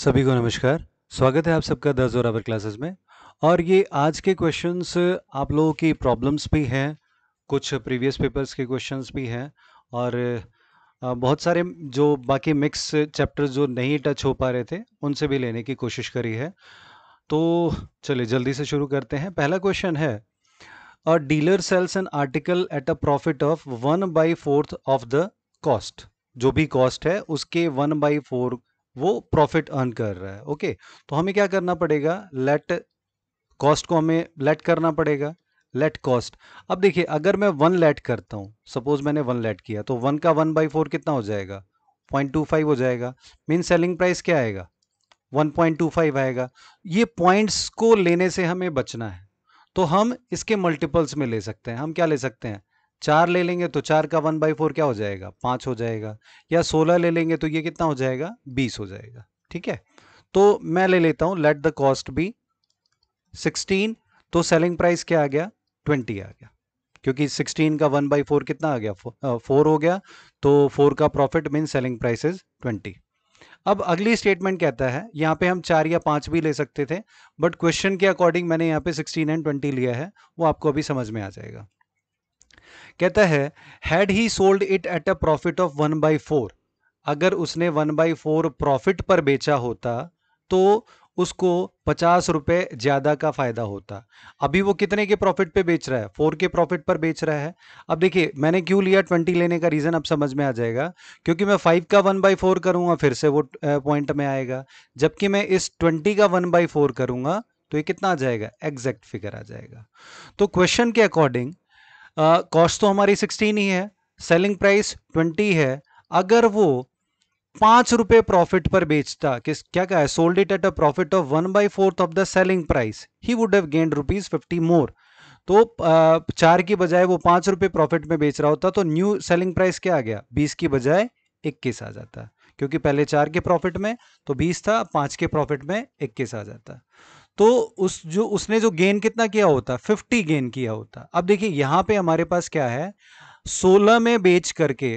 सभी को नमस्कार स्वागत है आप सबका और अवर क्लासेस में और ये आज के क्वेश्चंस आप लोगों की प्रॉब्लम्स भी हैं कुछ प्रीवियस पेपर्स के क्वेश्चंस भी हैं और बहुत सारे जो बाकी मिक्स चैप्टर जो नहीं टच हो पा रहे थे उनसे भी लेने की कोशिश करी है तो चलिए जल्दी से शुरू करते हैं पहला क्वेश्चन है a dealer sales an article at a profit of one by fourth of the cost जो भी कॉस्ट है उसके वन बाई फोर वो प्रॉफिट अर्न कर रहा है ओके तो हमें क्या करना पड़ेगा लेट कॉस्ट को हमें लेट करना पड़ेगा लेट कॉस्ट अब देखिए अगर मैं वन लेट करता हूं सपोज मैंने वन लेट किया तो वन का वन बाई फोर कितना हो जाएगा पॉइंट टू फाइव हो जाएगा मीन सेलिंग प्राइस क्या आएगा वन पॉइंट टू फाइव आएगा ये पॉइंट्स को लेने से हमें बचना है तो हम इसके मल्टीपल्स में ले सकते हैं हम क्या ले सकते हैं चार ले लेंगे तो चार का वन बाई फोर क्या हो जाएगा पाँच हो जाएगा या सोलह ले लेंगे तो ये कितना हो जाएगा बीस हो जाएगा ठीक है तो मैं ले लेता हूँ let the cost be sixteen तो सेलिंग प्राइस क्या आ गया ट्वेंटी आ गया क्योंकि सिक्सटीन का वन बाई फोर कितना आ गया फोर हो गया तो फोर का profit mean selling price is twenty अब अगली स्टेटमेंट कहता है यहाँ पे हम चार या पाँच भी ले सकते थे बट क्वेश्चन के अकॉर्डिंग मैंने यहाँ पे सिक्सटीन एंड ट्वेंटी लिया है वो आपको अभी समझ में आ जाएगा कहता है had he sold it at a profit of one by four अगर उसने वन बाई फोर प्रॉफिट पर बेचा होता तो उसको पचास रुपये ज़्यादा का फ़ायदा होता अभी वो कितने के प्रॉफिट पे बेच रहा है फोर के प्रॉफिट पर बेच रहा है अब देखिए मैंने क्यों लिया ट्वेंटी लेने का रीज़न अब समझ में आ जाएगा क्योंकि मैं फाइव का वन बाई फोर करूँगा फिर से वो पॉइंट में आएगा जबकि मैं इस ट्वेंटी का वन बाई फोर करूँगा तो ये कितना आ जाएगा एग्जैक्ट फिगर आ जाएगा तो क्वेश्चन के अकॉर्डिंग कॉस्ट तो हमारी सिक्सटीन ही है सेलिंग प्राइस ट्वेंटी है अगर वो पांच रुपए प्रॉफिट पर बेचता किस क्या कहा है sold it at a profit of one by fourth of the selling price he would have gained rupees fifty more तो चार की बजाय वो पांच रुपए प्रॉफिट में बेच रहा होता तो न्यू सेलिंग प्राइस क्या आ गया बीस की बजाय इक्कीस आ जाता क्योंकि पहले चार के प्रॉफिट में तो बीस था पांच के प्रॉफिट में इक्कीस आ जाता तो उस जो उसने जो गेन कितना किया होता फिफ्टी गेन किया होता अब देखिए यहां पे हमारे पास क्या है सोलह में बेच करके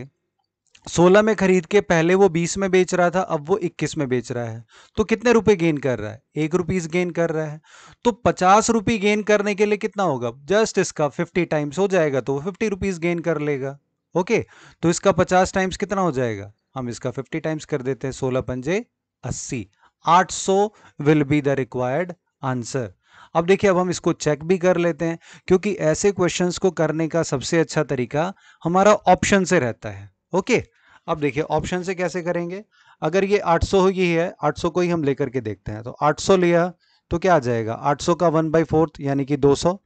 सोलह में खरीद के पहले वो बीस में बेच रहा था अब वो इक्कीस में बेच रहा है तो कितने रुपए गेन कर रहा है एक रुपीज गेन कर रहा है तो पचास रुपये गेन करने के लिए कितना होगा जस्ट इसका फिफ्टी टाइम्स हो जाएगा तो वो फिफ्टी रुपीज गेन कर लेगा ओके तो इसका पचास टाइम्स कितना हो जाएगा हम इसका फिफ्टी टाइम्स कर देते हैं सोलह पंजे अस्सी आठ सौ will be the required answer अब देखिए अब हम इसको चेक भी कर लेते हैं क्योंकि ऐसे क्वेश्चंस को करने का सबसे अच्छा तरीका हमारा ऑप्शन से रहता है ओके अब देखिए ऑप्शन से कैसे करेंगे अगर ये 800 ही है 800 को ही हम लेकर के देखते हैं तो 800 लिया तो क्या आ जाएगा 800 का वन बाई फोर्थ यानी कि 200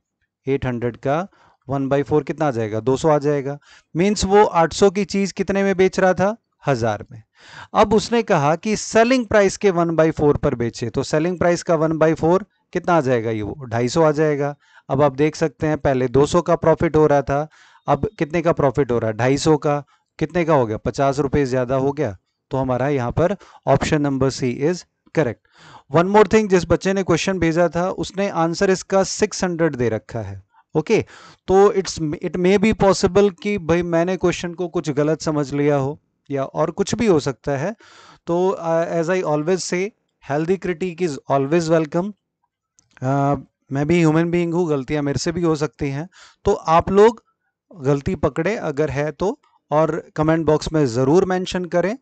हंड्रेड का वन बाई फोर कितना आ जाएगा 200 आ जाएगा मीन्स वो 800 की चीज़ कितने में बेच रहा था हजार में अब उसने कहा कि सेलिंग प्राइस के वन बाई फोर पर बेचे तो सेलिंग प्राइस का वन बाई फोर कितना आ जाएगा ये वो ढाई सौ आ जाएगा अब आप देख सकते हैं पहले दो सौ का प्रॉफिट हो रहा था अब कितने का प्रॉफिट हो रहा है ढाई सौ का कितने का हो गया पचास रुपए ज़्यादा हो गया तो हमारा यहाँ पर option number C is correct one more thing जिस बच्चे ने क्वेश्चन भेजा था उसने आंसर इसका हंड्रेड दे रखा है ओके okay, तो it's it may be possible कि भाई मैंने क्वेश्चन को कुछ गलत समझ लिया हो या और कुछ भी हो सकता है तो as I always say healthy critic is always welcome मैं भी ह्यूमन बीइंग हूँ गलतियाँ मेरे से भी हो सकती हैं तो आप लोग गलती पकड़े अगर है तो और कमेंट बॉक्स में ज़रूर मेंशन करें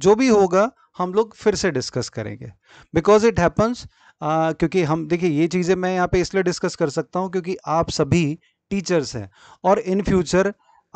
जो भी होगा हम लोग फिर से डिस्कस करेंगे बिकॉज इट हैपन्स क्योंकि हम देखिए ये चीज़ें मैं यहाँ पे इसलिए डिस्कस कर सकता हूँ क्योंकि आप सभी टीचर्स हैं और इन फ्यूचर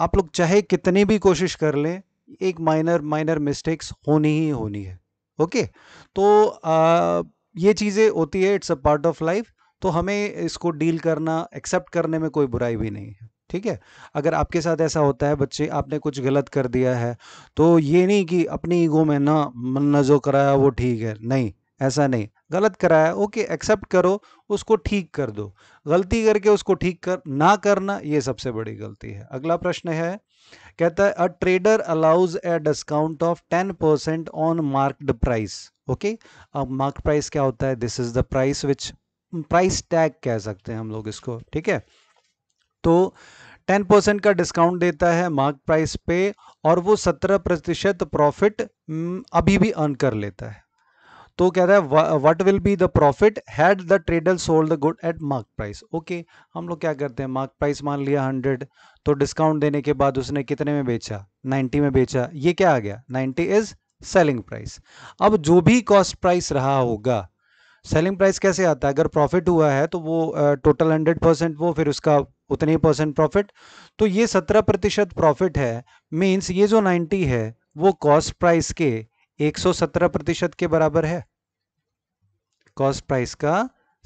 आप लोग चाहे कितनी भी कोशिश कर लें एक माइनर माइनर मिस्टेक्स होनी ही होनी है ओके okay? तो आ, ये चीज़ें होती है it's a part of life तो हमें इसको डील करना एक्सेप्ट करने में कोई बुराई भी नहीं है ठीक है अगर आपके साथ ऐसा होता है बच्चे आपने कुछ गलत कर दिया है तो ये नहीं कि अपनी ईगो में ना मन न जो कराया वो ठीक है नहीं ऐसा नहीं गलत कराया ओके एक्सेप्ट करो उसको ठीक कर दो गलती करके उसको ठीक कर ना करना ये सबसे बड़ी गलती है अगला प्रश्न है कहता है a trader allows a discount of ten percent on marked price okay अब मार्क प्राइस क्या होता है this is the price which price tag कह सकते हैं हम लोग इसको ठीक है तो टेन परसेंट का डिस्काउंट देता है मार्क प्राइस पे और वो सत्रह प्रतिशत प्रॉफिट अभी भी अर्न कर लेता है तो कह रहा है what will be the profit had the trader sold the good at mark price okay हम लोग क्या करते हैं मार्क प्राइस मान लिया हंड्रेड तो डिस्काउंट देने के बाद उसने कितने में बेचा नाइन्टी में बेचा ये क्या आ गया नाइन्टी इज सेलिंग प्राइस अब जो भी कॉस्ट प्राइस रहा होगा सेलिंग प्राइस कैसे आता है अगर प्रॉफिट हुआ है तो वो टोटल हंड्रेड परसेंट वो फिर उसका उतने ही परसेंट प्रॉफिट तो ये सत्रह प्रतिशत प्रॉफिट है मींस ये जो नाइन्टी है वो कॉस्ट प्राइस के 117 प्रतिशत के बराबर है कॉस्ट प्राइस का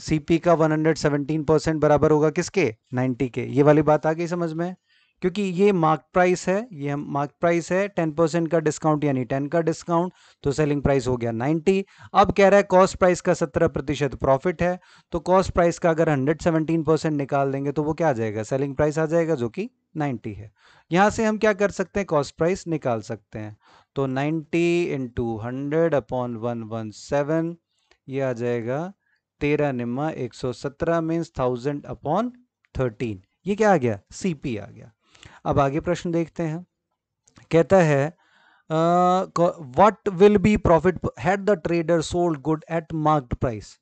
सीपी का 117 परसेंट बराबर होगा किसके 90 के ये वाली बात आ गई समझ में क्योंकि ये मार्क प्राइस है ये मार्क प्राइस है 10 परसेंट का डिस्काउंट यानी 10 का डिस्काउंट तो सेलिंग प्राइस हो गया 90 अब कह रहा है कॉस्ट प्राइस का 17 प्रतिशत प्रॉफिट है तो कॉस्ट प्राइस का अगर 117 परसेंट निकाल देंगे तो वो क्या आ जाएगा सेलिंग प्राइस आ जाएगा जो कि 90 है यहाँ से हम क्या कर सकते हैं कॉस्ट प्राइस निकाल सकते हैं तो 90 into hundred upon one one seven ये आ जाएगा तेरह निम्मा एक सौ सत्रह मीन्स थाउजेंड अपॉन थर्टीन ये क्या आ गया सीपी आ गया अब आगे प्रश्न देखते हैं कहता है what will be profit had the trader sold good at marked price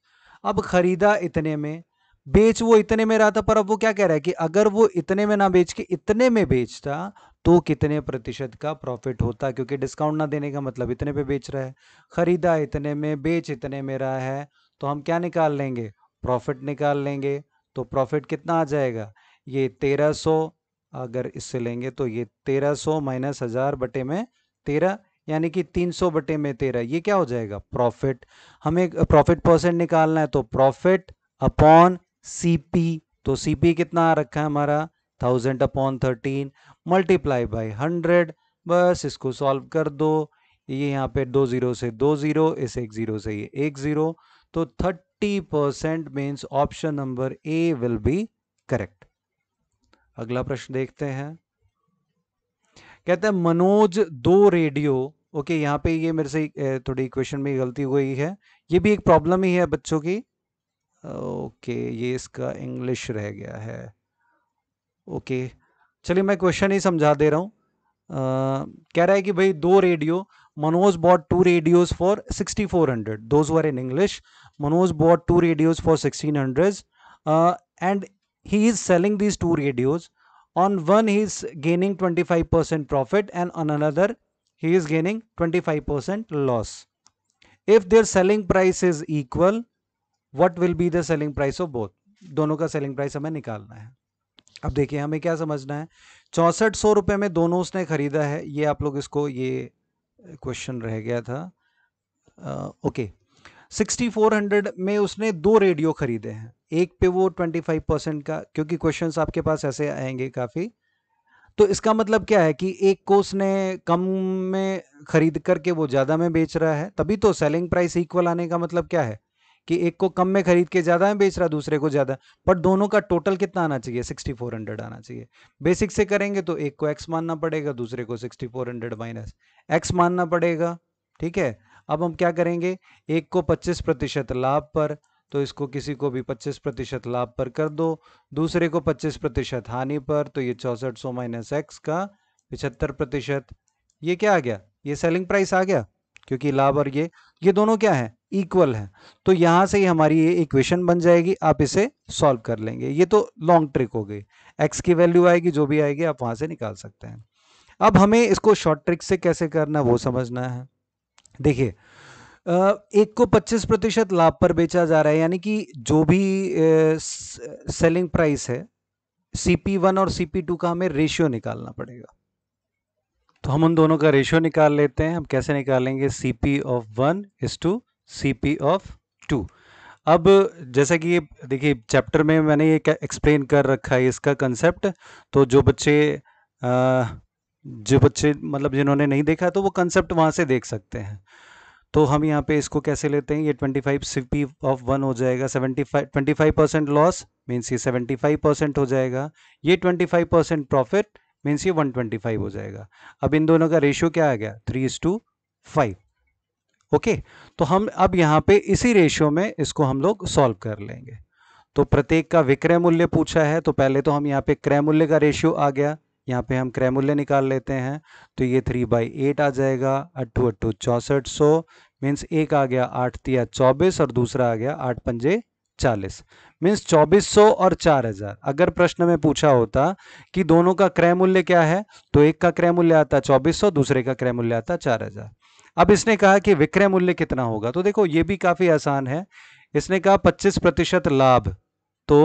अब खरीदा इतने में बेच वो इतने में रहा था पर अब वो क्या कह रहा है कि अगर वो इतने में ना बेच के इतने में बेचता तो कितने प्रतिशत का प्रॉफिट होता क्योंकि डिस्काउंट ना देने का मतलब इतने पे बेच रहा है खरीदा इतने में बेच इतने में रहा है तो हम क्या निकाल लेंगे प्रॉफिट निकाल लेंगे तो प्रॉफिट कितना आ जाएगा ये तेरह सौ अगर इससे लेंगे तो ये तेरह सौ माइनस हजार बटे में तेरह यानी कि तीन सौ बटे में तेरह ये क्या हो जाएगा प्रॉफिट हमें प्रॉफिट परसेंट निकालना है तो प्रॉफिट अपॉन सीपी तो सीपी कितना आ रखा है हमारा thousand upon thirteen multiply by hundred बस इसको सॉल्व कर दो ये यहाँ पे दो ज़ीरो से दो ज़ीरो इस एक ज़ीरो से ये एक ज़ीरो तो thirty percent means option number A will be correct अगला प्रश्न देखते हैं कहते हैं मनोज दो रेडियो ओके यहाँ पे ये मेरे से थोड़ी इक्वेशन में गलती हुई है ये भी एक प्रॉब्लम ही है बच्चों की ओके ये इसका इंग्लिश रह गया है ओके चलिए मैं क्वेश्चन ही समझा दे रहा हूँ कह रहा है कि भाई दो radio Manoj bought two radios for sixty four hundred दो वर in English Manoj bought two radios for sixteen hundred and he is selling these two radios on one he is gaining twenty five percent profit and on another he is gaining twenty five percent loss if there selling price is equal what will be the selling price of both दोनों का selling price हमें निकालना है अब देखिए हमें क्या समझना है चौंसठ सौ रुपये में दोनों उसने ख़रीदा है ये आप लोग इसको ये क्वेश्चन रह गया था ओके सिक्सटी फोर हंड्रेड में उसने दो रेडियो ख़रीदे हैं एक पे वो ट्वेंटी फाइव परसेंट का क्योंकि क्वेश्चन आपके पास ऐसे आएंगे काफ़ी तो इसका मतलब क्या है कि एक को उसने कम में खरीद करके वो ज़्यादा में बेच रहा है तभी तो सेलिंग प्राइस इक्वल आने का मतलब क्या है कि एक को कम में खरीद के ज़्यादा में बेच रहा दूसरे को ज़्यादा बट दोनों का टोटल कितना आना चाहिए सिक्सटी फोर हंड्रेड आना चाहिए बेसिक से करेंगे तो एक को एक्स मानना पड़ेगा दूसरे को sixty four hundred minus X मानना पड़ेगा ठीक है अब हम क्या करेंगे एक को पच्चीस प्रतिशत लाभ पर तो इसको किसी को भी 25 प्रतिशत लाभ पर कर दो दूसरे को 25 प्रतिशत हानि पर तो ये चौसठ सौ माइनस एक्स का पिछहत्तर प्रतिशत ये क्या आ गया ये सेलिंग प्राइस आ गया क्योंकि लाभ और ये ये दोनों क्या है इक्वल है तो यहां से ही हमारी ये इक्वेशन बन जाएगी आप इसे सॉल्व कर लेंगे ये तो लॉन्ग ट्रिक हो गई एक्स की वैल्यू आएगी जो भी आएगी आप वहां से निकाल सकते हैं अब हमें इसको शॉर्ट ट्रिक से कैसे करना है वो समझना है देखिए एक को 25 प्रतिशत लाभ पर बेचा जा रहा है यानी कि जो भी सेलिंग प्राइस है सीपी वन और सीपी टू का हमें रेशियो निकालना पड़ेगा तो हम उन दोनों का रेशियो निकाल लेते हैं हम कैसे निकालेंगे CP of one is to C P of two अब जैसा कि देखिए चैप्टर में मैंने ये एक्सप्लेन कर रखा है इसका कंसेप्ट तो जो बच्चे जो बच्चे मतलब जिन्होंने नहीं देखा तो वो कंसेप्ट वहाँ से देख सकते हैं तो हम यहाँ पे इसको कैसे लेते हैं ये 25 सी पी ऑफ वन हो जाएगा 75 25 परसेंट लॉस मीन्स ये 75 परसेंट हो जाएगा ये 25 परसेंट प्रॉफिट मीन्स ये 125 हो जाएगा अब इन दोनों का रेशियो क्या आ गया three is to five okay तो हम अब यहाँ पे इसी रेशियो में इसको हम लोग सॉल्व कर लेंगे तो प्रत्येक का विक्रय मूल्य पूछा है तो पहले तो हम यहाँ पे क्रय मूल्य का रेशियो आ गया यहाँ पे हम क्रय मूल्य निकाल लेते हैं तो ये थ्री बाई एट आ जाएगा अट्ठू अट्ठू चौसठ सौ मीन्स एक आ गया आठ तिया चौबीस और दूसरा आ गया आठ पंजे चालीस मीन्स चौबीस सौ और चार हजार अगर प्रश्न में पूछा होता कि दोनों का क्रय मूल्य क्या है तो एक का क्रय मूल्य आता चौबीस सौ दूसरे का क्रय मूल्य आता चार हजार अब इसने कहा कि विक्रय मूल्य कितना होगा तो देखो ये भी काफ़ी आसान है इसने कहा 25 प्रतिशत लाभ तो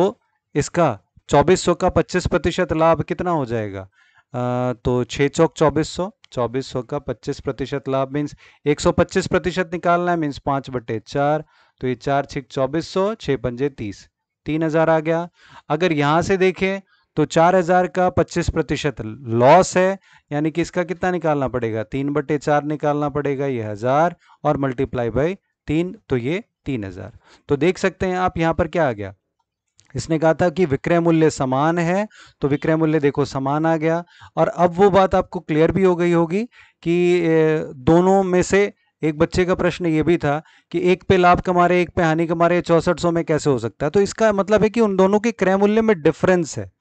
इसका 2400 का 25 प्रतिशत लाभ कितना हो जाएगा आ, तो छ चौक चौबीस सौ चौबीस सौ का पच्चीस प्रतिशत लाभ मीन्स एक सौ पच्चीस प्रतिशत निकालना है मीन्स पांच बटे चार तो ये चार छिक चौबीस सौ छः पंजे तीस तीन हज़ार आ गया अगर यहाँ से देखें तो 4000 का 25 प्रतिशत लॉस है यानी कि इसका कितना निकालना पड़ेगा तीन बटे चार निकालना पड़ेगा ये हज़ार और मल्टीप्लाई बाई तीन तो ये तीन हज़ार तो देख सकते हैं आप यहां पर क्या आ गया इसने कहा था कि विक्रय मूल्य समान है तो विक्रय मूल्य देखो समान आ गया और अब वो बात आपको क्लियर भी हो गई होगी कि दोनों में से एक बच्चे का प्रश्न ये भी था कि एक पे लाभ कमा रहे एक पे हानि कमा रहे चौसठ सौ में कैसे हो सकता है तो इसका मतलब है कि उन दोनों के क्रय मूल्य में डिफरेंस है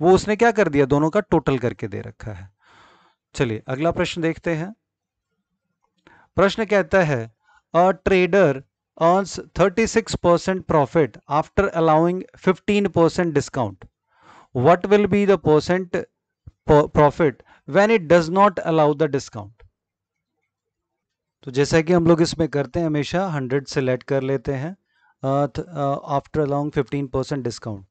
वो उसने क्या कर दिया दोनों का टोटल करके दे रखा है चलिए अगला प्रश्न देखते हैं प्रश्न कहता है a trader earns 36% profit after allowing 15% discount what will be the percent profit when it does not allow the discount तो जैसा कि हम लोग इसमें करते हैं हमेशा 100 से लेट कर लेते हैं आफ्टर अलाउंग 15% डिस्काउंट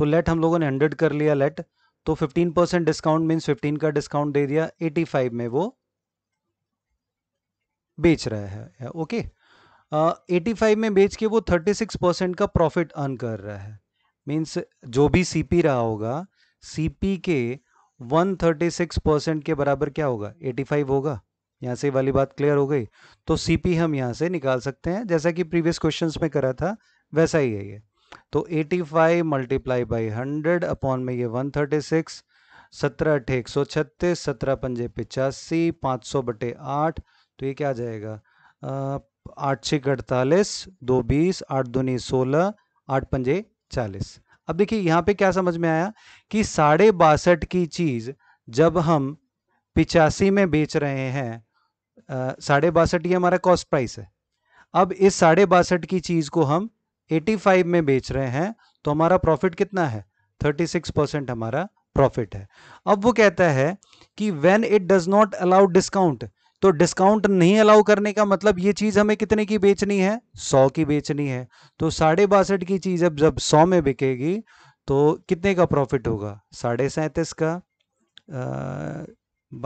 तो लेट हम लोगों ने हंड्रेड कर लिया लेट तो fifteen percent discount means fifteen का डिस्काउंट दे दिया एटी फाइव में वो बेच रहा है ओके एटी फाइव में बेच के वो थर्टी सिक्स परसेंट का प्रॉफिट अर्न कर रहा है मीन्स जो भी सीपी रहा होगा सीपी के वन थर्टी सिक्स परसेंट के बराबर क्या होगा एटी फाइव होगा यहाँ से वाली बात क्लियर हो गई तो सीपी हम यहाँ से निकाल सकते हैं जैसा कि प्रीवियस क्वेश्चंस में करा था वैसा ही है ये तो 85 five multiply by hundred upon में ये 136 थर्टी सिक्स सत्रह अठे एक सौ छत्तीस सत्रह पंजे पिचासी पाँच सौ बटे आठ तो ये क्या आ जाएगा आठ छः अड़तालीस दो बीस आठ दूनी सोलह आठ पंजे चालीस अब देखिए यहाँ पे क्या समझ में आया कि साढ़े बासठ की चीज़ जब हम पिचासी में बेच रहे हैं साढ़े बासठ ये हमारा कॉस्ट प्राइस है अब इस साढ़े बासठ की चीज़ को हम 85 में बेच रहे हैं तो हमारा प्रॉफिट कितना है 36 परसेंट हमारा प्रॉफिट है अब वो कहता है कि when it does not allow discount तो डिस्काउंट नहीं अलाउ करने का मतलब ये चीज हमें कितने की बेचनी है 100 की बेचनी है तो साढ़े बासठ की चीज अब जब 100 में बिकेगी तो कितने का प्रॉफिट होगा साढ़े सैंतीस का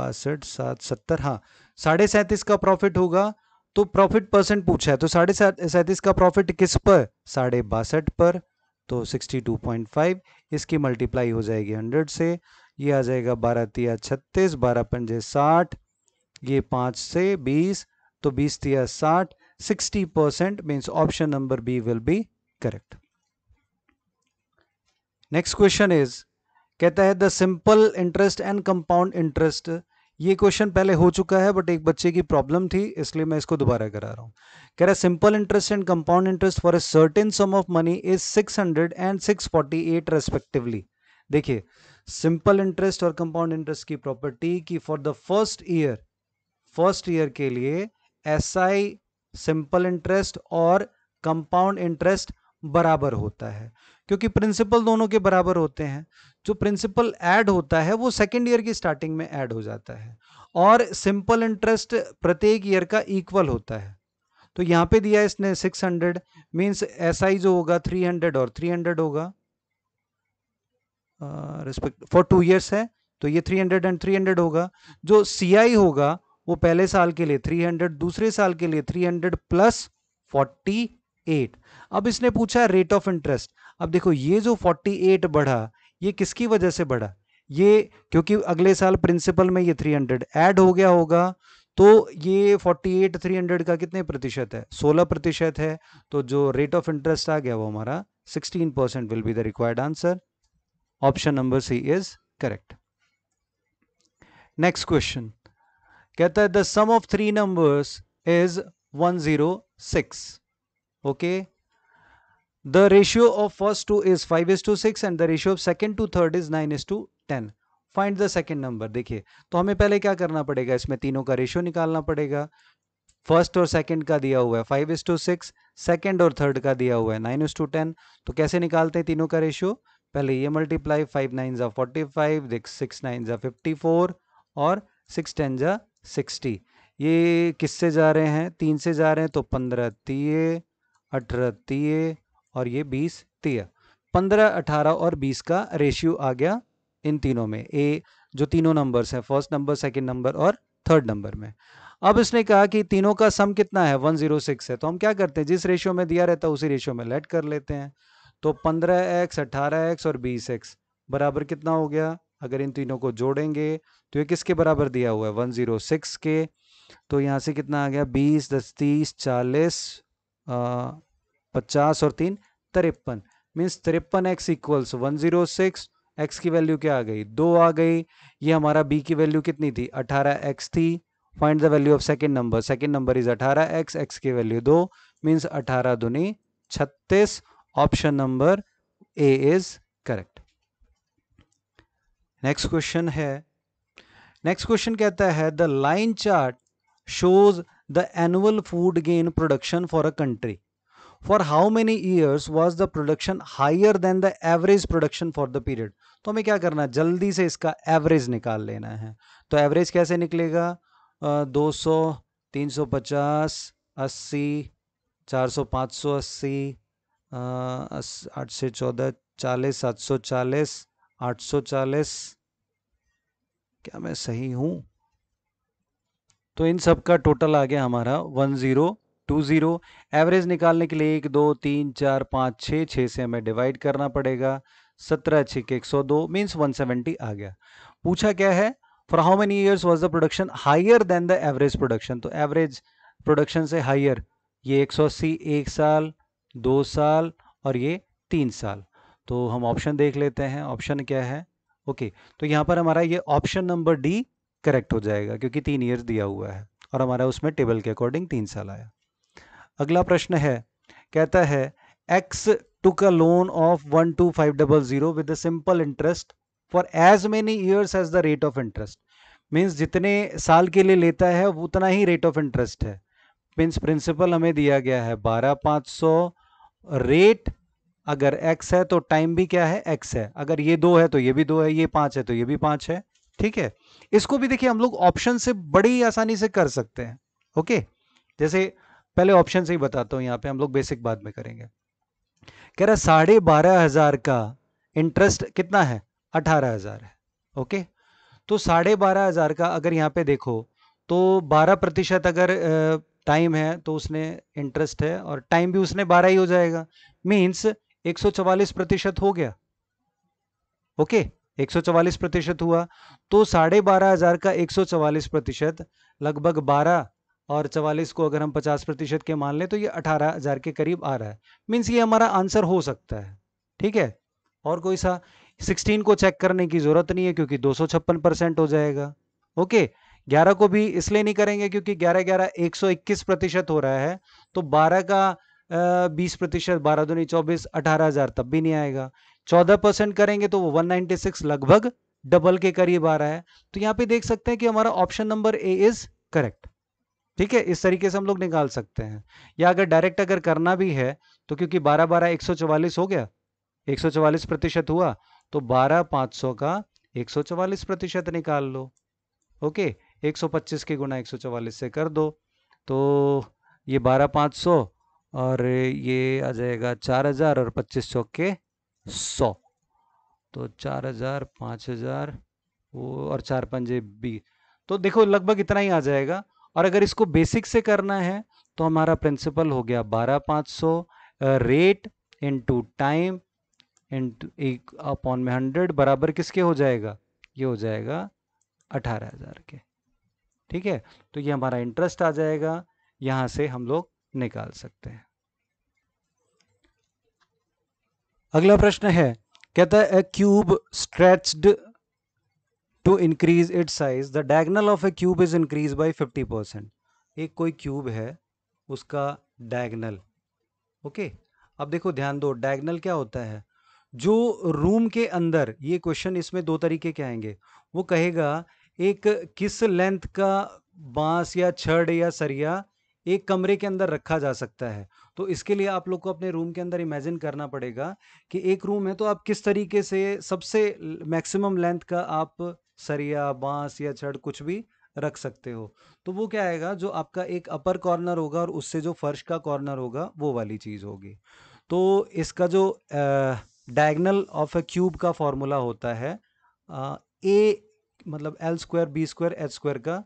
बासठ सात सत्तर हाँ साढ़े सैंतीस का प्रॉफिट होगा तो प्रॉफिट परसेंट पूछा है तो साढ़े सैंतीस का प्रॉफिट किस पर साढ़े बासठ पर तो 62.5 इसकी मल्टीप्लाई हो जाएगी 100 से ये आ जाएगा बारह तिया छत्तीस बारह पंजे साठ ये पाँच से बीस तो बीस तिया साठ sixty percent means option number B will be correct next question is कहता है the simple interest and compound interest ये क्वेश्चन पहले हो चुका है बट एक बच्चे की प्रॉब्लम थी इसलिए मैं इसको दोबारा करा रहा हूँ कह रहा है simple interest and compound interest for a certain sum of money is 600 and 648 respectively देखिए सिंपल इंटरेस्ट और कंपाउंड इंटरेस्ट की प्रॉपर्टी की for the first year first year के लिए एस आई सिंपल इंटरेस्ट और कंपाउंड इंटरेस्ट बराबर होता है क्योंकि प्रिंसिपल दोनों के बराबर होते हैं जो प्रिंसिपल ऐड होता है वो सेकेंड ईयर की स्टार्टिंग में ऐड हो जाता है और सिंपल इंटरेस्ट प्रत्येक ईयर का इक्वल होता है तो यहाँ पे दिया इसने 600 हंड्रेड मीन्स एस जो होगा 300 और 300 होगा रिस्पेक्ट फॉर टू ईयर्स है तो ये 300 एंड 300 होगा जो सी होगा वो पहले साल के लिए 300 दूसरे साल के लिए 300 प्लस 48 अब इसने पूछा रेट ऑफ इंटरेस्ट अब देखो ये जो 48 बढ़ा ये किसकी वजह से बढ़ा ये क्योंकि अगले साल प्रिंसिपल में ये 300 ऐड हो गया होगा तो ये 48 300 का कितने प्रतिशत है 16 प्रतिशत है तो जो रेट ऑफ इंटरेस्ट आ गया वो हमारा 16 percent will be the required answer option number C is correct next question कहता है the sum of three numbers is 106 okay okay? The ratio of first two is 5 is to 6 and the ratio of second to third is 9 is to 10. Find the second number देखिए तो हमें पहले क्या करना पड़ेगा इसमें तीनों का रेशियो निकालना पड़ेगा फर्स्ट और सेकेंड का दिया हुआ है five is to six second और थर्ड का दिया हुआ है नाइन इज टू टेन तो कैसे निकालते हैं तीनों का रेशियो पहले ये मल्टीप्लाई फाइव नाइन ज़ा फोर्टी फाइव सिक्स नाइन ज़ा फिफ्टी फोर और सिक्स टेन ज़ा सिक्सटी ये किससे जा रहे हैं तीन से जा रहे हैं तो पंद्रह तीये अठारह तीये और ये बीस तेरह पंद्रह अठारह और बीस का रेशियो आ गया इन तीनों में ए जो तीनों नंबर्स हैं फर्स्ट नंबर सेकंड नंबर और थर्ड नंबर में अब इसने कहा कि तीनों का सम कितना है 106 है तो हम क्या करते हैं जिस रेशियो में दिया रहता है उसी रेशियो में लेट कर लेते हैं तो 15x 18x और 20x बराबर कितना हो गया अगर इन तीनों को जोड़ेंगे तो ये किसके बराबर दिया हुआ है सिक्स के तो यहाँ से कितना आ गया बीस दस तीस चालीस पचास और तीन तिरपन मीन्स तिरपन X equals one zero six X की वैल्यू क्या आ गई दो आ गई ये हमारा बी की वैल्यू कितनी थी अठारह एक्स थी find the value of second number second number is अठारह एक्स एक्स की वैल्यू दो मीन्स अठारह दुनी छत्तीस option number A is correct next question है नेक्स्ट क्वेश्चन कहता है the line chart shows the annual food grain production for a country for how many years was the production higher than the average production for the period तो हमें क्या करना है जल्दी से इसका एवरेज निकाल लेना है तो एवरेज कैसे निकलेगा दो सौ तीन सौ पचास अस्सी चार सौ पाँच सौ अस्सी आठ से चौदह चालीस सात सौ चालीस आठ सौ चालीस क्या मैं सही हूँ तो इन सब का टोटल आ गया हमारा one zero two zero average निकालने के लिए एक दो तीन चार पाँच छः छः से हमें डिवाइड करना पड़ेगा सत्रह छः के एक सौ दो मीन्स वन सेवेंटी आ गया पूछा क्या है for how many years was the production higher than the average production तो एवरेज प्रोडक्शन से हायर ये एक सौ अस्सी एक साल दो साल और ये तीन साल तो हम ऑप्शन देख लेते हैं ऑप्शन क्या है ओके okay, तो यहाँ पर हमारा ये ऑप्शन नंबर डी करेक्ट हो जाएगा क्योंकि तीन ईयर्स दिया हुआ है और हमारा उसमें टेबल के अकॉर्डिंग तीन साल आया अगला प्रश्न है कहता है X of one two five double zero with simple interest for as many years as the rate of interest means जितने साल के लिए लेता है उतना ही रेट ऑफ इंटरेस्ट है मीन्स प्रिंसिपल हमें दिया गया है बारह पाँच सौ रेट अगर एक्स है तो टाइम भी क्या है एक्स है अगर ये दो है तो ये भी दो है ये पाँच है तो ये भी पाँच है ठीक है इसको भी देखिए हम लोग ऑप्शन से बड़ी आसानी से कर सकते हैं ओके जैसे पहले ऑप्शन से ही बताता हूँ यहाँ पे हम लोग बेसिक बाद में करेंगे कह रहा है साढ़े बारह हजार का इंटरेस्ट कितना है अठारह हजार है ओके तो साढ़े बारह हजार का अगर यहाँ पे देखो तो बारह प्रतिशत अगर टाइम है तो उसने इंटरेस्ट है और टाइम भी उसने बारह ही हो जाएगा मीन्स एक प्रतिशत हो गया ओके एक प्रतिशत हुआ तो साढ़े बारह हजार का एक प्रतिशत लगभग बारह और चवालीस को अगर हम पचास प्रतिशत के मान लें तो ये अठारह हज़ार के करीब आ रहा है मीन्स ये हमारा आंसर हो सकता है ठीक है और कोई सा सिक्सटीन को चेक करने की ज़रूरत नहीं है क्योंकि दो सौ छप्पन परसेंट हो जाएगा ओके ग्यारह को भी इसलिए नहीं करेंगे क्योंकि ग्यारह ग्यारह एक सौ इक्कीस प्रतिशत हो रहा है तो बारह का बीस प्रतिशत बारह दूनी चौबीस अठारह हज़ार तब भी नहीं आएगा चौदह परसेंट करेंगे तो वो वन नाइनटी सिक्स लगभग डबल के करीब आ रहा है तो यहाँ पे देख सकते हैं कि हमारा option number A is correct ठीक है इस तरीके से हम लोग निकाल सकते हैं या अगर डायरेक्ट अगर करना भी है तो क्योंकि बारह बारह एक हो गया एक प्रतिशत हुआ तो बारह पांच सौ का एक प्रतिशत निकाल लो ओके 125 के गुना 144 से कर दो तो ये बारह पांच सौ और ये आ जाएगा चार हजार और पच्चीस सौ के सौ तो चार हजार पांच हजार और चार पंजे बी तो देखो लगभग इतना ही आ जाएगा और अगर इसको बेसिक से करना है तो हमारा प्रिंसिपल हो गया बारह पांच सौ रेट टू टाइम टू एक अपॉन में हंड्रेड बराबर किसके हो जाएगा ये हो जाएगा अठारह हज़ार के ठीक है तो ये हमारा इंटरेस्ट आ जाएगा यहां से हम लोग निकाल सकते हैं अगला प्रश्न है कहता है cube stretched to increase it size the diagonal of a cube is increase by fifty percent एक कोई क्यूब है उसका डायगनल ओके okay? अब देखो ध्यान दो डायगनल क्या होता है जो रूम के अंदर ये क्वेश्चन इसमें दो तरीके के आएंगे वो कहेगा एक किस लेंथ का बांस या छड़ या सरिया एक कमरे के अंदर रखा जा सकता है तो इसके लिए आप लोग को अपने रूम के अंदर इमेजिन करना पड़ेगा कि एक रूम है तो आप किस तरीके से सबसे मैक्सिमम लेंथ का आप सरिया बांस या छड़ कुछ भी रख सकते हो तो वो क्या आएगा जो आपका एक अपर कॉर्नर होगा और उससे जो फर्श का कॉर्नर होगा वो वाली चीज़ होगी तो इसका जो डायगनल ऑफ ए क्यूब का फॉर्मूला होता है ए मतलब L square B square H square का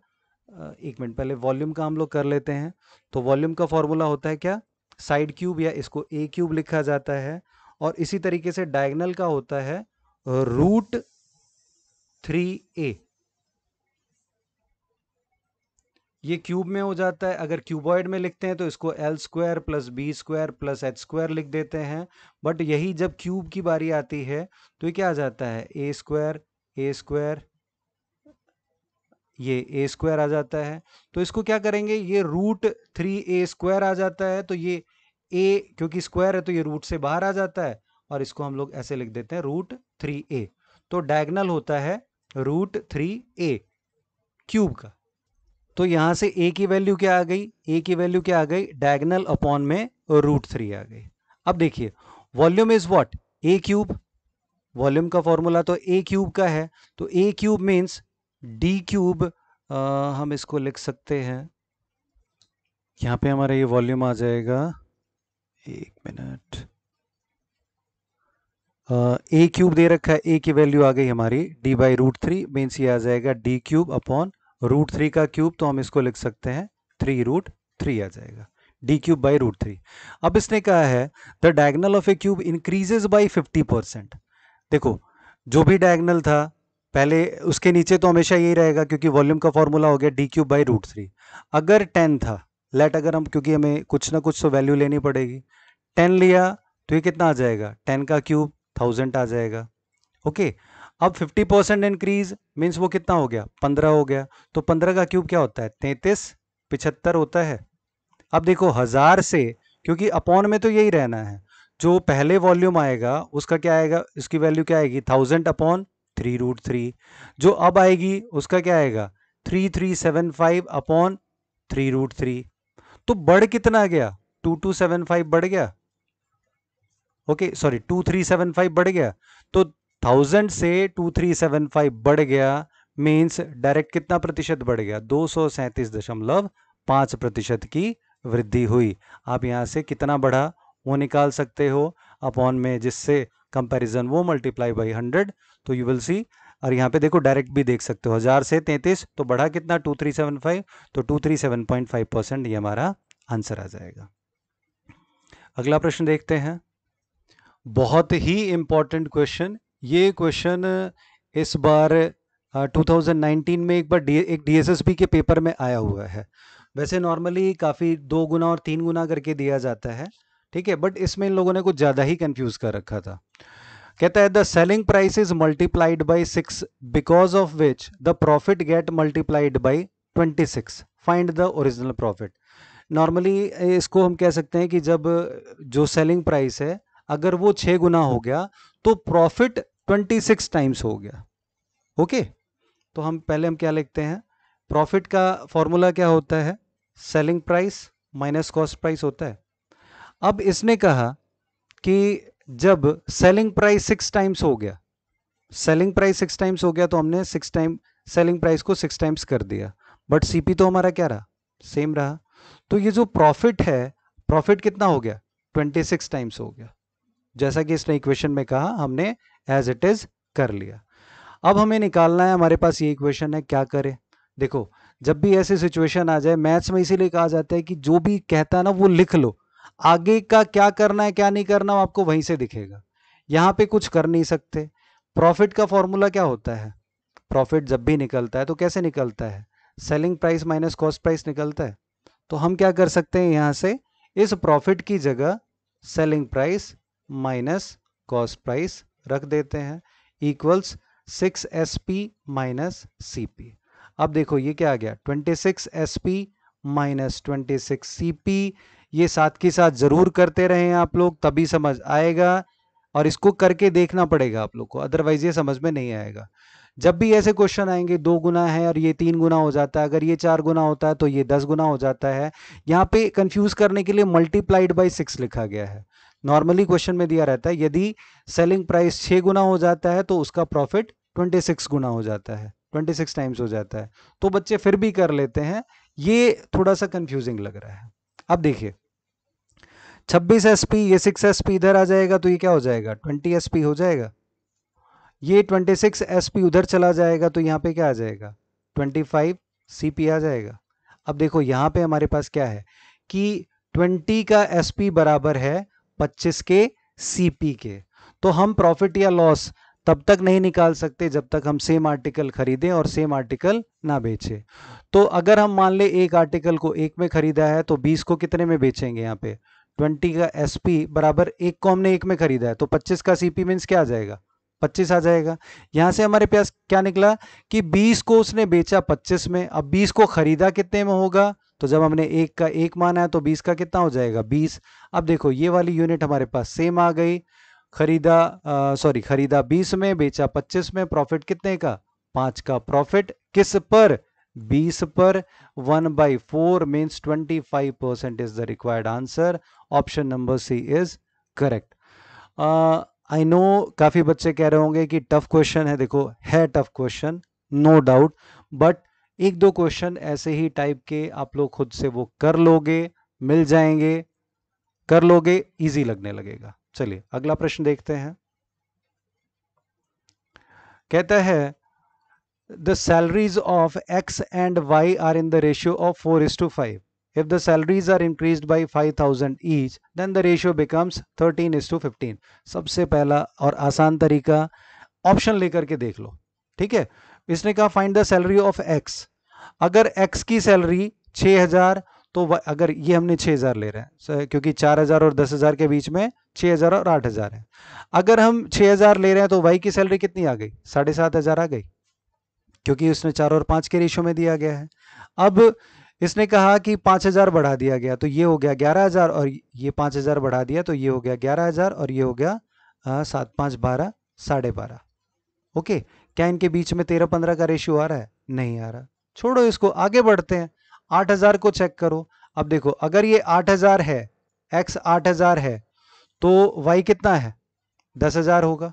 एक मिनट पहले वॉल्यूम का हम लोग कर लेते हैं तो वॉल्यूम का फॉर्मूला होता है क्या साइड क्यूब या इसको ए क्यूब लिखा जाता है और इसी तरीके से डायगनल का होता है रूट थ्री ए ये क्यूब में हो जाता है अगर क्यूबॉइड में लिखते हैं तो इसको L square plus B square plus H square लिख देते हैं बट यही जब क्यूब की बारी आती है तो ये क्या आ जाता है ए स्क्वायर ए स्क्वायर ये ए स्क्वायर आ जाता है तो इसको क्या करेंगे ये रूट थ्री ए स्क्वायर आ जाता है तो ये ए क्योंकि स्क्वायर है तो ये रूट से बाहर आ जाता है और इसको हम लोग ऐसे लिख देते हैं रूट थ्री ए तो डायगनल होता है रूट थ्री ए क्यूब का तो यहां से ए की वैल्यू क्या आ गई ए की वैल्यू क्या आ गई डायगनल अपॉन में रूट थ्री आ गई अब देखिए volume is what A cube volume का फॉर्मूला तो ए क्यूब का है तो A cube means D cube हम इसको लिख सकते हैं यहां पे हमारा ये वॉल्यूम आ जाएगा एक मिनट ए क्यूब दे रखा है ए की वैल्यू आ गई हमारी D by root three means ये आ जाएगा D cube upon root three का क्यूब तो हम इसको लिख सकते हैं थ्री रूट थ्री आ जाएगा D cube by root three अब इसने कहा है the diagonal of a cube increases by fifty percent देखो जो भी डायगनल था पहले उसके नीचे तो हमेशा यही रहेगा क्योंकि वॉल्यूम का फॉर्मूला हो गया D cube by root three अगर टेन था लेट अगर हम क्योंकि हमें कुछ ना कुछ तो वैल्यू लेनी पड़ेगी टेन लिया तो ये कितना आ जाएगा टेन का क्यूब थाउजेंड आ जाएगा ओके अब फिफ्टी परसेंट इंक्रीज मीन्स वो कितना हो गया पंद्रह हो गया तो पंद्रह का क्यूब क्या होता है तैतीस पिछहत्तर होता है अब देखो हजार से क्योंकि अपॉन में तो यही रहना है जो पहले वॉल्यूम आएगा उसका क्या आएगा उसकी वैल्यू क्या आएगी thousand upon three root three जो अब आएगी उसका क्या आएगा three three seven five upon three root three तो बढ़ कितना गया टू टू सेवन फाइव बढ़ गया okay sorry two three seven five बढ़ गया तो थाउजेंड से टू थ्री सेवन फाइव बढ़ गया मीन्स डायरेक्ट कितना प्रतिशत बढ़ गया दो सौ सैंतीस दशमलव पांच प्रतिशत की वृद्धि हुई आप यहां से कितना बढ़ा वो निकाल सकते हो अपॉन में जिससे कंपैरिजन वो मल्टीप्लाई बाई हंड्रेड तो यू विल सी और यहाँ पे देखो डायरेक्ट भी देख सकते हो हज़ार से तैतीस तो बढ़ा कितना टू थ्री सेवन फाइव तो two three seven point five percent ये हमारा आंसर आ जाएगा अगला प्रश्न देखते हैं बहुत ही इम्पोर्टेंट क्वेश्चन ये क्वेश्चन इस बार 2019 में एक बार डी एक डीएसएसबी के पेपर में आया हुआ है वैसे नॉर्मली काफ़ी दो गुना और तीन गुना करके दिया जाता है ठीक है बट इसमें इन लोगों ने कुछ ज़्यादा ही कंफ्यूज कर रखा था कहता है the selling price is multiplied by six because of which the profit get multiplied by twenty six find the original profit normally इसको हम कह सकते हैं कि जब जो सेलिंग प्राइस है अगर वो छह गुना हो गया तो प्रॉफिट ट्वेंटी सिक्स टाइम्स हो गया ओके तो हम पहले हम क्या लिखते हैं प्रॉफिट का फॉर्मूला क्या होता है selling price minus cost price होता है अब इसने कहा कि जब सेलिंग प्राइस सिक्स टाइम्स हो गया सेलिंग प्राइस सिक्स टाइम्स हो गया तो हमने सिक्स टाइम सेलिंग प्राइस को सिक्स टाइम्स कर दिया बट सीपी तो हमारा क्या रहा सेम रहा तो ये जो प्रॉफिट है प्रॉफिट कितना हो गया ट्वेंटी सिक्स टाइम्स हो गया जैसा कि इसने इक्वेशन में कहा हमने एज इट इज कर लिया अब हमें निकालना है हमारे पास ये इक्वेशन है क्या करें देखो जब भी ऐसी सिचुएशन आ जाए मैथ्स में इसीलिए कहा जाता है कि जो भी कहता है ना वो लिख लो आगे का क्या करना है क्या नहीं करना वो आपको वहीं से दिखेगा यहाँ पे कुछ कर नहीं सकते प्रॉफिट का फॉर्मूला क्या होता है प्रॉफिट जब भी निकलता है तो कैसे निकलता है selling price minus cost price निकलता है तो हम क्या कर सकते हैं यहाँ से इस प्रॉफिट की जगह selling price minus cost price रख देते हैं equals six S P minus C P अब देखो ये क्या आ गया twenty six S P minus twenty six C P ये साथ के साथ ज़रूर करते रहे आप लोग तभी समझ आएगा और इसको करके देखना पड़ेगा आप लोग को अदरवाइज ये समझ में नहीं आएगा जब भी ऐसे क्वेश्चन आएंगे दो गुना है और ये तीन गुना हो जाता है अगर ये चार गुना होता है तो ये दस गुना हो जाता है यहाँ पे कंफ्यूज करने के लिए मल्टीप्लाइड बाई सिक्स लिखा गया है नॉर्मली क्वेश्चन में दिया रहता है यदि सेलिंग प्राइस छः गुना हो जाता है तो उसका प्रॉफिट ट्वेंटी सिक्स गुना हो जाता है ट्वेंटी सिक्स टाइम्स हो जाता है तो बच्चे फिर भी कर लेते हैं ये थोड़ा सा कंफ्यूजिंग लग रहा है अब देखिए छब्बीस एस पी ये सिक्स एस पी इधर आ जाएगा तो ये क्या हो जाएगा ट्वेंटी एस पी हो जाएगा ये ट्वेंटी सिक्स एस पी उधर चला जाएगा तो यहाँ पे क्या आ जाएगा ट्वेंटी फाइव सी पी आ जाएगा अब देखो यहाँ पे हमारे पास क्या है कि ट्वेंटी का एस पी बराबर है पच्चीस के सीपी के तो हम प्रॉफिट या लॉस तब तक नहीं निकाल सकते जब तक हम सेम आर्टिकल खरीदें और सेम आर्टिकल ना बेचें तो अगर हम मान ले एक आर्टिकल को एक में खरीदा है तो बीस को कितने में बेचेंगे यहाँ पे ट्वेंटी का एस बराबर एक को हमने एक में खरीदा है तो पच्चीस का सीपी मीन्स क्या आ जाएगा पच्चीस आ जाएगा यहाँ से हमारे पास क्या निकला कि बीस को उसने बेचा पच्चीस में अब बीस को खरीदा कितने में होगा तो जब हमने एक का एक माना है तो बीस का कितना हो जाएगा बीस अब देखो ये वाली यूनिट हमारे पास सेम आ गई खरीदा सॉरी खरीदा बीस में बेचा पच्चीस में प्रॉफिट कितने का पांच का प्रॉफिट किस पर बीस पर one by four means twenty five percent is the required answer option number C is correct I know काफी बच्चे कह रहे होंगे कि टफ क्वेश्चन है देखो है tough question no doubt but एक दो क्वेश्चन ऐसे ही टाइप के आप लोग खुद से वो कर लोगे मिल जाएंगे कर लोगे इजी लगने लगेगा चलिए अगला प्रश्न देखते हैं कहता है the salaries of X and Y are in the ratio of four is to five if the salaries are increase by five thousand each then the ratio becomes thirteen is to fifteen सबसे पहला और आसान तरीका option लेकर के देख लो ठीक है इसने कहा find the salary of X अगर एक्स की सैलरी 6000 तो अगर ये हमने 6000 ले रहे हैं क्योंकि 4000 और 10000 के बीच में 6000 और 8000 है अगर हम 6000 ले रहे हैं तो वाई की सैलरी कितनी आ गई साढ़े सात हज़ार आ गई क्योंकि उसने चार और पाँच के रेशो में दिया गया है अब इसने कहा कि पांच हज़ार बढ़ा दिया गया तो ये हो गया ग्यारह हज़ार और ये पांच हज़ार बढ़ा दिया तो ये हो गया ग्यारह हज़ार और ये हो गया सात पाँच बारह साढ़े बारह ओके क्या इनके बीच में तेरह पंद्रह का रेशियो आ रहा है नहीं आ रहा छोड़ो इसको आगे बढ़ते हैं आठ हजार को चेक करो अब देखो अगर ये आठ हजार है एक्स आठ हजार है तो वाई कितना है दस हजार होगा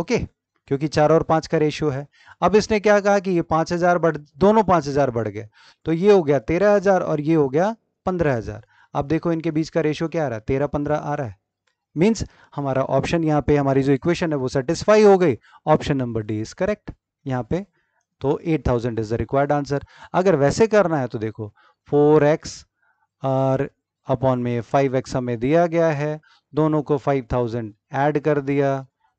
ओके क्योंकि चार और पांच का रेशियो है अब इसने क्या कहा कि ये पांच हजार बढ़ दोनों पांच हजार बढ़ गए तो ये हो गया तेरह हजार और ये हो गया पंद्रह हजार अब देखो इनके बीच का रेशियो क्या आ रहा है तेरह पंद्रह आ रहा है मीन्स हमारा ऑप्शन यहाँ पे हमारी जो इक्वेशन है वो सेटिस्फाई हो गई option number D is correct यहाँ पे तो 8000 thousand is the required answer अगर वैसे करना है तो देखो 4x एक्स और अपॉन में 5x हमें दिया गया है दोनों को 5000 ऐड कर दिया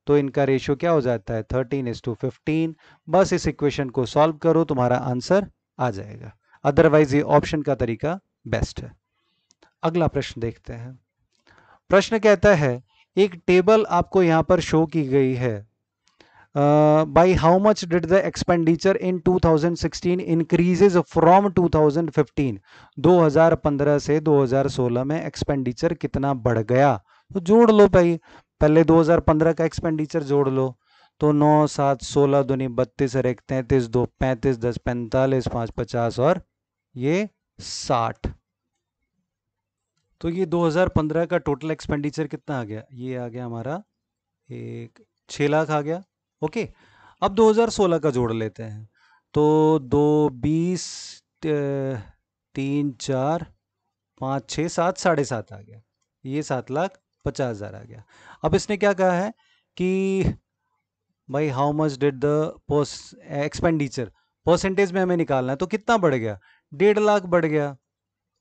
तो इनका रेशियो क्या हो जाता है 13 इज टू फिफ्टीन बस इस इक्वेशन को सॉल्व करो तुम्हारा आंसर आ जाएगा अदरवाइज ये ऑप्शन का तरीका बेस्ट है अगला प्रश्न देखते हैं प्रश्न कहता है एक टेबल आपको यहाँ पर शो की गई है by how much did the expenditure in 2016 increases from हजार पंद्रह से सोलह में एक्सपेंडिचर कितना बढ़ गया तो जोड़ लो भाई पहले दो हजार पंद्रह का एक्सपेंडिचर जोड़ लो तो नौ सात सोलह दुनी बत्तीस और एक तैंतीस दो पैंतीस दस पैंतालीस पाँच पचास और ये साठ तो ये 2015 का टोटल एक्सपेंडिचर कितना आ गया ये आ गया हमारा एक छः लाख आ गया ओके अब 2016 का जोड़ लेते हैं तो दो बीस तीन चार पाँच छः सात साढ़े सात आ गया ये सात लाख पचास हज़ार आ गया अब इसने क्या कहा है कि भाई how much did the expenditure percentage में हमें निकालना है तो कितना बढ़ गया डेढ़ लाख बढ़ गया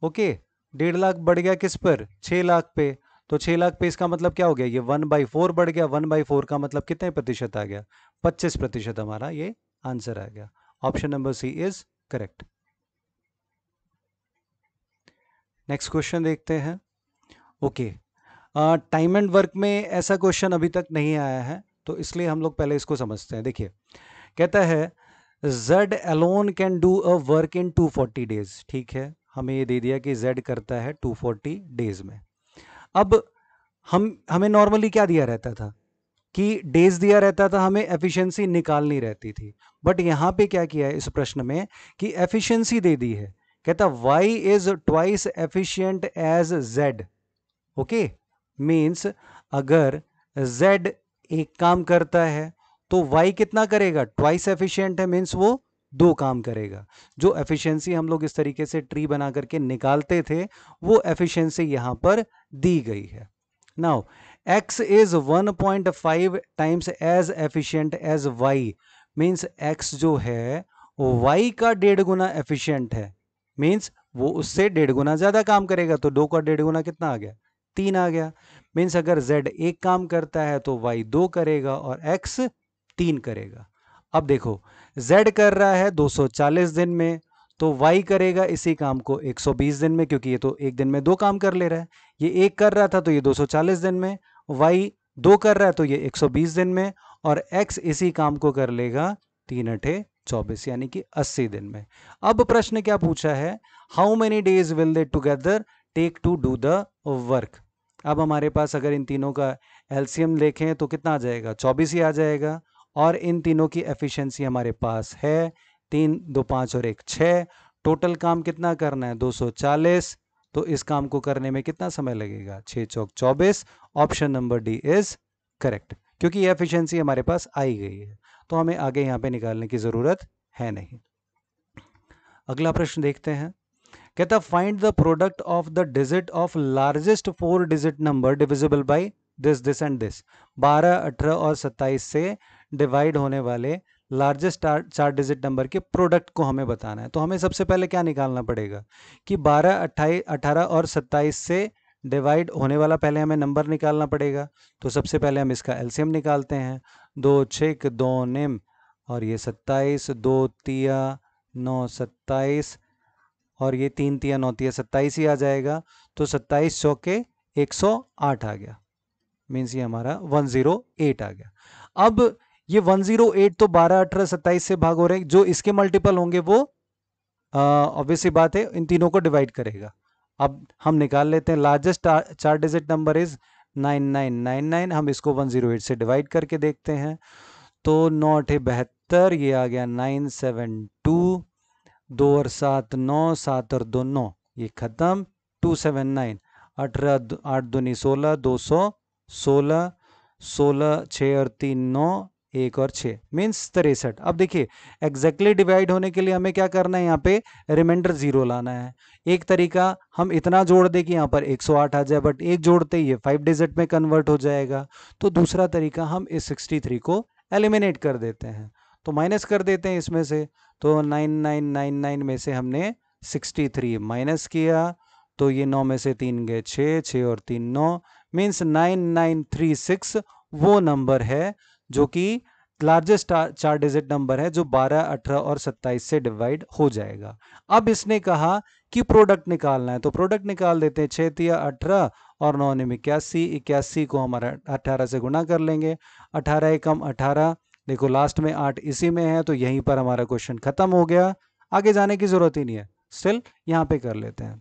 ओके okay. डेढ़ लाख बढ़ गया किस पर छह लाख पे तो छह लाख पे इसका मतलब क्या हो गया ये वन बाई फोर बढ़ गया वन बाई फोर का मतलब कितने प्रतिशत आ गया पच्चीस प्रतिशत हमारा ये आंसर आ गया option number C is correct next question देखते हैं ओके टाइम एंड वर्क में ऐसा क्वेश्चन अभी तक नहीं आया है तो इसलिए हम लोग पहले इसको समझते हैं देखिए कहता है Z alone can do a work in 240 days ठीक है हमें ये दे दिया कि z करता है 240 डेज में अब हम हमें नॉर्मली क्या दिया रहता था कि डेज दिया रहता था हमें एफिशिएंसी निकालनी रहती थी बट यहाँ पे क्या किया है इस प्रश्न में कि एफिशिएंसी दे दी है कहता Y is twice efficient as Z okay means अगर जेड एक काम करता है तो वाई कितना करेगा ट्वाइस एफिशियंट है मीन्स वो दो काम करेगा जो एफिशिएंसी हम लोग इस तरीके से ट्री बना करके निकालते थे वो एफिशिएंसी यहां पर दी गई है now X is 1.5 times as efficient as Y means X जो है वाई का डेढ़ गुना एफिशिएंट है मींस वो उससे डेढ़ गुना ज़्यादा काम करेगा तो दो का डेढ़ गुना कितना आ गया तीन आ गया मीन्स अगर जेड एक काम करता है तो वाई दो करेगा और एक्स तीन करेगा अब देखो z कर रहा है 240 दिन में तो y करेगा इसी काम को 120 दिन में क्योंकि ये तो एक दिन में दो काम कर ले रहा है ये एक कर रहा था तो ये 240 दिन में y दो कर रहा है तो ये 120 दिन में और x इसी काम को कर लेगा तीन अठे चौबीस यानी कि 80 दिन में अब प्रश्न क्या पूछा है how many days will they together take to do the work अब हमारे पास अगर इन तीनों का एल्सियम देखें तो कितना आ जाएगा 24 ही आ जाएगा और इन तीनों की एफिशिएंसी हमारे पास है तीन दो पाँच और एक छः टोटल काम कितना करना है 240 तो इस काम को करने में कितना समय लगेगा छः चौक चौबीस option number D is correct क्योंकि ये एफिशिएंसी हमारे पास आई गई है तो हमें आगे यहाँ पे निकालने की ज़रूरत है नहीं अगला प्रश्न देखते हैं कहता find the product of the digit of largest four digit number divisible by this this and this बारह अठारह और सत्ताईस से डिवाइड होने वाले लार्जेस्ट चार डिजिट नंबर के प्रोडक्ट को हमें बताना है तो हमें सबसे पहले क्या निकालना पड़ेगा कि 12, अट्ठाईस अठारह और 27 से डिवाइड होने वाला पहले हमें नंबर निकालना पड़ेगा तो सबसे पहले हम इसका एलसीएम निकालते हैं दो छिक दो निम और ये सत्ताईस दो तिया नौ सत्ताईस और ये तीन तिया नौ तिया सत्ताईस ही आ जाएगा तो सत्ताईस के एक सौ आठ आ गया मीन्स ये हमारा वन ज़ीरो एट आ गया अब ये 108 तो 12 अठारह सत्ताईस से भाग हो रहे हैं जो इसके मल्टीपल होंगे वो ऑब्वियस ही बात है इन तीनों को डिवाइड करेगा अब हम निकाल लेते हैं लार्जेस्ट चार डिजिट नंबर इज 9999 हम इसको 108 से डिवाइड करके देखते हैं तो नौ अठे बहत्तर ये आ गया 972 दो और सात नौ सात और दो नौ ये ख़त्म 279 अठारह आठ दूनी सोलह दो सौ सोलह सोलह छः और तीन नौ एक और छ मीन्स तिरसठ अब देखिए एग्जैक्टली डिवाइड होने के लिए हमें क्या करना है यहाँ पे रिमाइंडर जीरो लाना है एक तरीका हम इतना जोड़ दे कि यहाँ पर 108 आ जाए बट एक जोड़ते ही ये फाइव डिजिट में कन्वर्ट हो जाएगा तो दूसरा तरीका हम इस 63 को एलिमिनेट कर देते हैं तो माइनस कर देते हैं इसमें से तो 9999 में से हमने 63 माइनस किया तो ये नौ में से तीन गए छः छः और तीन नौ means nine nine three six वो नंबर है जो कि लार्जेस्ट चार डिजिट नंबर है जो 12, 18 और 27 से डिवाइड हो जाएगा अब इसने कहा कि प्रोडक्ट निकालना है तो प्रोडक्ट निकाल देते हैं छः तिया अठारह और नौ निम इक्यासी इक्यासी को हमारा अठारह से गुना कर लेंगे अठारह एकम अठारह देखो लास्ट में आठ इसी में है तो यहीं पर हमारा क्वेश्चन खत्म हो गया आगे जाने की जरूरत ही नहीं है स्टिल यहाँ पे कर लेते हैं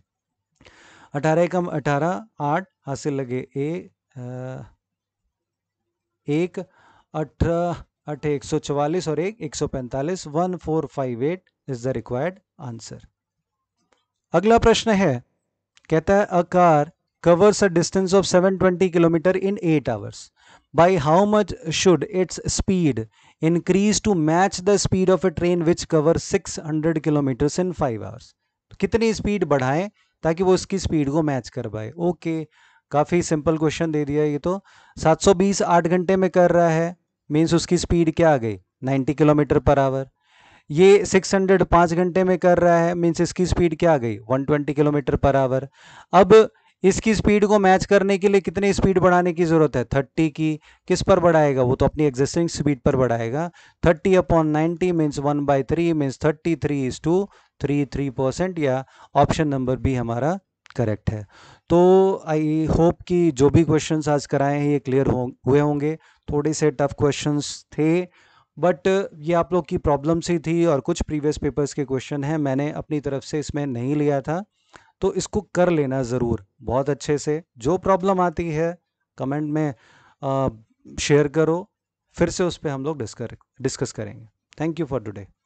अठारह एकम अठारह आठ हासिल लगे ए, आ, एक अठारह अठ एक सौ चवालीस और एक एक सौ पैंतालीस one four five eight is the required answer अगला प्रश्न है कहता है a car covers distance of seven twenty kilometre in eight hours hours. By how much should its speed increase to match the speed of a train which covers 600 kilometres in five hours कितनी speed बढ़ाएं ताकि वो इसकी speed को match कर पाए okay काफ़ी simple question दे दिया ये तो 720 आठ घंटे में कर रहा है मीन्स उसकी स्पीड क्या आ गई 90 किलोमीटर पर आवर ये 600 पाँच घंटे में कर रहा है मीन्स इसकी स्पीड क्या आ गई 120 किलोमीटर पर आवर अब इसकी स्पीड को मैच करने के लिए कितनी स्पीड बढ़ाने की ज़रूरत है थर्टी की किस पर बढ़ाएगा वो तो अपनी एग्जिस्टिंग स्पीड पर बढ़ाएगा thirty upon 90 means one by three means thirty three is to three three percent या ऑप्शन नंबर बी हमारा करेक्ट है तो आई होप कि जो भी क्वेश्चंस आज कराए हैं ये क्लियर हो हुए होंगे थोड़े से टफ क्वेश्चंस थे बट uh, ये आप लोग की प्रॉब्लम सी थी और कुछ प्रीवियस पेपर्स के क्वेश्चन हैं मैंने अपनी तरफ से इसमें नहीं लिया था तो इसको कर लेना ज़रूर बहुत अच्छे से जो प्रॉब्लम आती है कमेंट में शेयर uh, करो फिर से उस पर हम लोग डिस्कर डिस्कस करेंगे थैंक यू फॉर टुडे